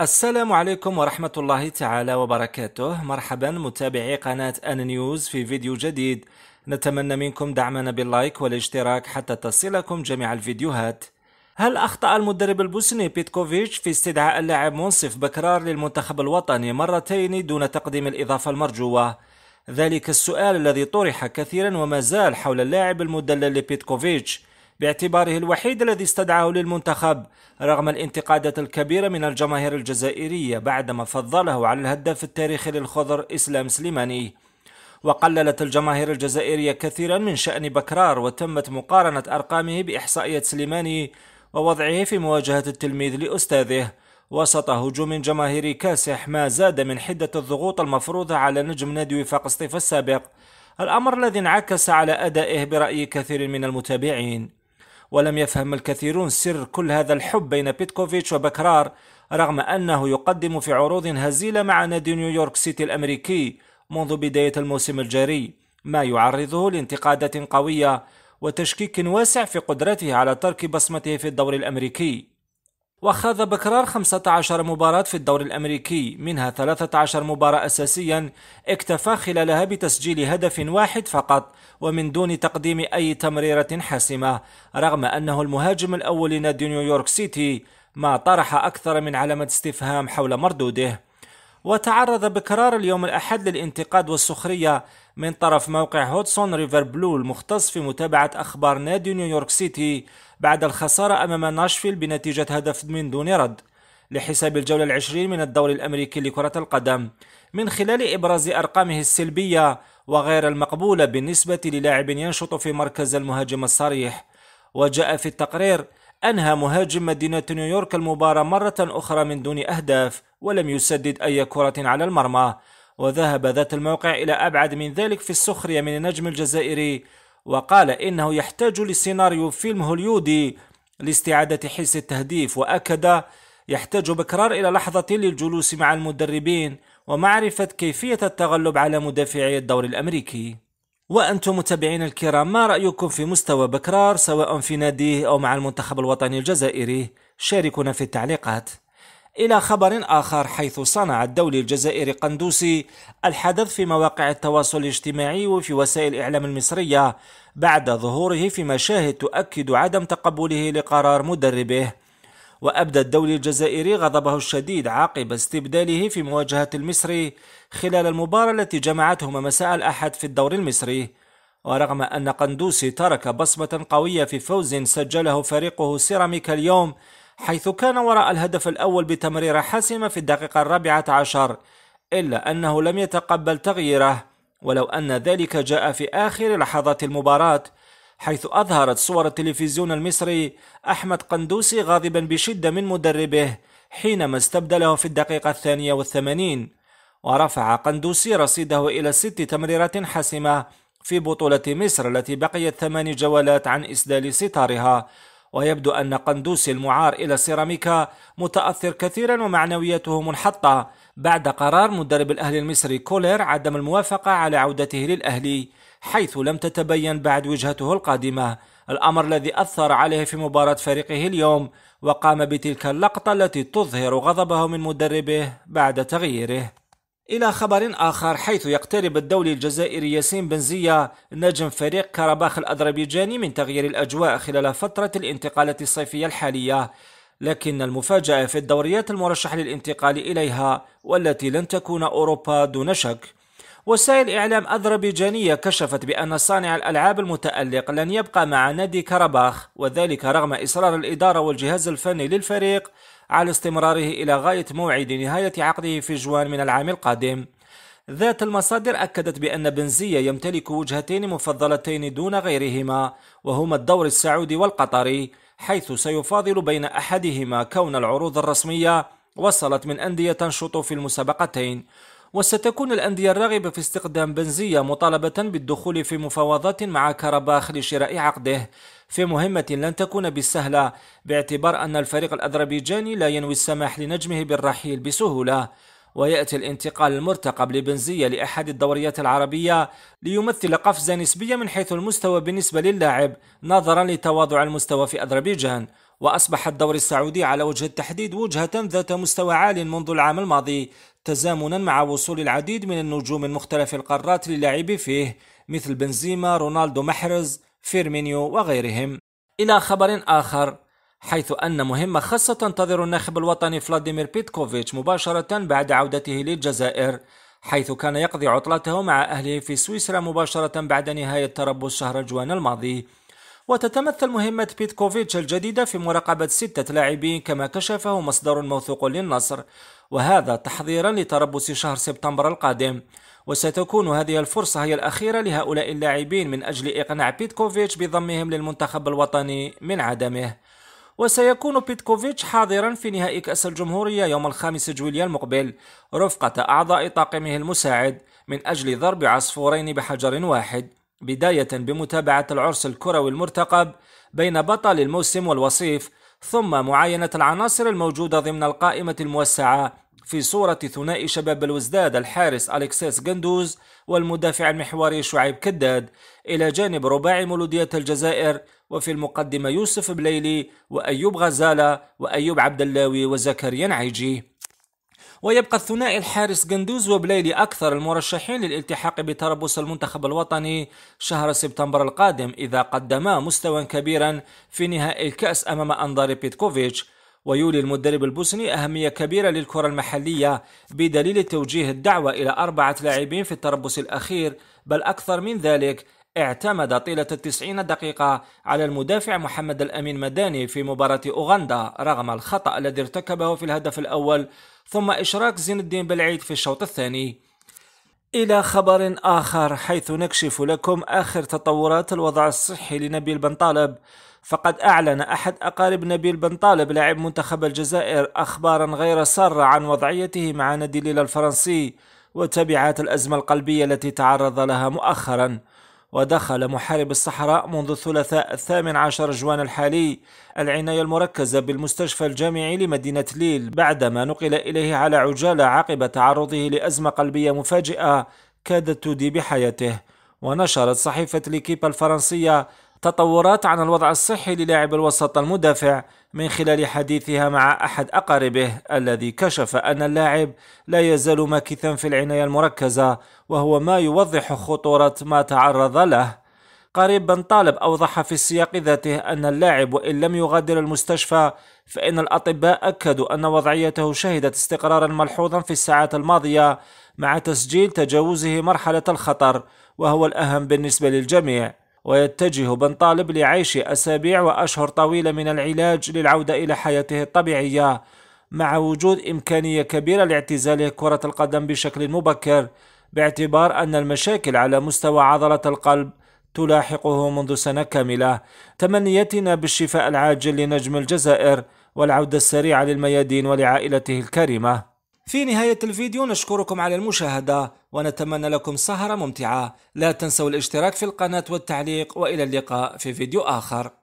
السلام عليكم ورحمة الله تعالى وبركاته مرحبا متابعي قناة أن نيوز في فيديو جديد نتمنى منكم دعمنا باللايك والاشتراك حتى تصلكم جميع الفيديوهات هل أخطأ المدرب البوسني بيتكوفيتش في استدعاء اللاعب منصف بكرار للمنتخب الوطني مرتين دون تقديم الإضافة المرجوة؟ ذلك السؤال الذي طرح كثيرا وما زال حول اللاعب المدلل لبيتكوفيتش باعتباره الوحيد الذي استدعاه للمنتخب رغم الانتقادات الكبيرة من الجماهير الجزائرية بعدما فضله على الهداف التاريخي للخضر إسلام سليماني وقللت الجماهير الجزائرية كثيرا من شأن بكرار وتمت مقارنة أرقامه بإحصائية سليماني ووضعه في مواجهة التلميذ لأستاذه وسط هجوم جماهيري كاسح ما زاد من حدة الضغوط المفروضة على نجم نادي وفاق سطيف السابق الأمر الذي انعكس على أدائه برأي كثير من المتابعين ولم يفهم الكثيرون سر كل هذا الحب بين بيتكوفيتش وبكرار رغم أنه يقدم في عروض هزيلة مع نادي نيويورك سيتي الأمريكي منذ بداية الموسم الجاري ما يعرضه لانتقادات قوية وتشكيك واسع في قدرته على ترك بصمته في الدوري الأمريكي وخاض بكرار 15 مباراة في الدوري الأمريكي منها 13 مباراة أساسيا اكتفى خلالها بتسجيل هدف واحد فقط ومن دون تقديم أي تمريرة حاسمة رغم أنه المهاجم الأول لنادي نيويورك سيتي ما طرح أكثر من علامة استفهام حول مردوده وتعرض بكرار اليوم الأحد للانتقاد والسخرية من طرف موقع هودسون ريفر بلو المختص في متابعة أخبار نادي نيويورك سيتي بعد الخسارة أمام ناشفيل بنتيجة هدف من دون رد لحساب الجولة العشرين من الدوري الأمريكي لكرة القدم من خلال إبراز أرقامه السلبية وغير المقبولة بالنسبة للاعب ينشط في مركز المهاجم الصريح وجاء في التقرير أنهى مهاجم مدينة نيويورك المباراة مرة أخرى من دون أهداف ولم يسدد أي كرة على المرمى وذهب ذات الموقع إلى أبعد من ذلك في السخرية من النجم الجزائري وقال إنه يحتاج لسيناريو فيلم هوليودي لاستعادة حس التهديف وأكد يحتاج بكرار إلى لحظة للجلوس مع المدربين ومعرفة كيفية التغلب على مدافعي الدور الأمريكي وأنتم متابعين الكرام ما رأيكم في مستوى بكرار سواء في ناديه أو مع المنتخب الوطني الجزائري شاركونا في التعليقات إلى خبر آخر حيث صنع الدولي الجزائري قندوسي الحدث في مواقع التواصل الاجتماعي وفي وسائل الإعلام المصرية بعد ظهوره في مشاهد تؤكد عدم تقبله لقرار مدربه وأبدى الدولي الجزائري غضبه الشديد عقب استبداله في مواجهة المصري خلال المباراة التي جمعتهما مساء الأحد في الدور المصري ورغم أن قندوسي ترك بصمة قوية في فوز سجله فريقه سيراميكا اليوم حيث كان وراء الهدف الأول بتمريرة حاسمة في الدقيقة الرابعة عشر إلا أنه لم يتقبل تغييره ولو أن ذلك جاء في آخر لحظات المباراة حيث أظهرت صور التلفزيون المصري أحمد قندوسي غاضبا بشدة من مدربه حينما استبدله في الدقيقة الثانية والثمانين ورفع قندوسي رصيده إلى ست تمريرات حاسمة في بطولة مصر التي بقيت ثمان جولات عن إسدال ستارها ويبدو أن قندوسي المعار إلى سيراميكا متأثر كثيرا ومعنوياته منحطة بعد قرار مدرب الأهلي المصري كولر عدم الموافقة على عودته للأهلي حيث لم تتبين بعد وجهته القادمة الأمر الذي أثر عليه في مباراة فريقه اليوم وقام بتلك اللقطة التي تظهر غضبه من مدربه بعد تغييره إلى خبر آخر حيث يقترب الدولي الجزائري ياسين بنزية نجم فريق كرباخ الأذربيجاني من تغيير الأجواء خلال فترة الانتقالات الصيفية الحالية لكن المفاجأة في الدوريات المرشح للانتقال إليها والتي لن تكون أوروبا دون شك وسائل إعلام أذربيجانية كشفت بأن صانع الألعاب المتألق لن يبقى مع نادي كرباخ وذلك رغم إصرار الإدارة والجهاز الفني للفريق على استمراره إلى غاية موعد نهاية عقده في جوان من العام القادم ذات المصادر أكدت بأن بنزية يمتلك وجهتين مفضلتين دون غيرهما وهما الدور السعودي والقطري حيث سيفاضل بين أحدهما كون العروض الرسمية وصلت من أندية تنشط في المسابقتين وستكون الأندية الراغبة في استخدام بنزية مطالبة بالدخول في مفاوضات مع كرباخ لشراء عقده في مهمة لن تكون بالسهلة باعتبار أن الفريق الأذربيجاني لا ينوي السماح لنجمه بالرحيل بسهولة ويأتي الانتقال المرتقب لبنزية لأحد الدوريات العربية ليمثل قفزة نسبية من حيث المستوى بالنسبة للاعب نظرا لتواضع المستوى في أذربيجان وأصبح الدوري السعودي على وجه التحديد وجهة ذات مستوى عال منذ العام الماضي تزامنا مع وصول العديد من النجوم من مختلف القارات للعب فيه مثل بنزيما رونالدو محرز فيرمينيو وغيرهم إلى خبر آخر حيث أن مهمة خاصة تنتظر الناخب الوطني فلاديمير بيتكوفيتش مباشرة بعد عودته للجزائر حيث كان يقضي عطلته مع أهله في سويسرا مباشرة بعد نهاية تربص شهر جوان الماضي وتتمثل مهمة بيتكوفيتش الجديدة في مراقبة ستة لاعبين كما كشفه مصدر موثوق للنصر وهذا تحضيرا لتربص شهر سبتمبر القادم وستكون هذه الفرصة هي الأخيرة لهؤلاء اللاعبين من أجل إقناع بيتكوفيتش بضمهم للمنتخب الوطني من عدمه وسيكون بيتكوفيتش حاضرا في نهائي كأس الجمهورية يوم الخامس جويليا المقبل رفقة أعضاء طاقمه المساعد من أجل ضرب عصفورين بحجر واحد بداية بمتابعة العرس الكروي المرتقب بين بطل الموسم والوصيف ثم معاينة العناصر الموجودة ضمن القائمة الموسعة في صورة ثنائي شباب الوزداد الحارس أليكسيس جندوز والمدافع المحوري شعيب كداد إلى جانب رباعي مولودية الجزائر وفي المقدمة يوسف بليلي وأيوب غزالة وأيوب عبداللاوي وزكريا نعيجي ويبقى الثنائي الحارس جندوز وبليلي أكثر المرشحين للالتحاق بتربص المنتخب الوطني شهر سبتمبر القادم إذا قدما مستوى كبيرا في نهائي الكأس أمام أنظار بيتكوفيتش ويولي المدرب البوسني أهمية كبيرة للكرة المحلية بدليل توجيه الدعوة إلى أربعة لاعبين في التربص الأخير بل أكثر من ذلك اعتمد طيلة التسعين دقيقة على المدافع محمد الأمين مداني في مباراة أوغندا رغم الخطأ الذي ارتكبه في الهدف الأول ثم إشراك زين الدين بالعيد في الشوط الثاني إلى خبر آخر حيث نكشف لكم آخر تطورات الوضع الصحي لنبيل بن طالب فقد أعلن أحد أقارب نبيل بن طالب لاعب منتخب الجزائر أخبارا غير سارة عن وضعيته مع نادي ليلى الفرنسي وتبعات الأزمة القلبية التي تعرض لها مؤخرا ودخل محارب الصحراء منذ الثلاثاء الثامن عشر جوان الحالي العناية المركزة بالمستشفى الجامعي لمدينة ليل بعدما نقل إليه على عجالة عقب تعرضه لأزمة قلبية مفاجئة كادت تودي بحياته ونشرت صحيفة ليكيب الفرنسية تطورات عن الوضع الصحي للاعب الوسط المدافع من خلال حديثها مع أحد أقاربه الذي كشف أن اللاعب لا يزال ماكثا في العناية المركزة وهو ما يوضح خطورة ما تعرض له قريب بن طالب أوضح في السياق ذاته أن اللاعب وإن لم يغادر المستشفى فإن الأطباء أكدوا أن وضعيته شهدت استقرارا ملحوظا في الساعات الماضية مع تسجيل تجاوزه مرحلة الخطر وهو الأهم بالنسبة للجميع ويتجه بن طالب لعيش أسابيع وأشهر طويلة من العلاج للعودة إلى حياته الطبيعية مع وجود إمكانية كبيرة لاعتزاله كرة القدم بشكل مبكر باعتبار أن المشاكل على مستوى عضلة القلب تلاحقه منذ سنة كاملة تمنيتنا بالشفاء العاجل لنجم الجزائر والعودة السريعة للميادين ولعائلته الكريمة في نهاية الفيديو نشكركم على المشاهدة ونتمنى لكم سهرة ممتعة لا تنسوا الاشتراك في القناة والتعليق وإلى اللقاء في فيديو آخر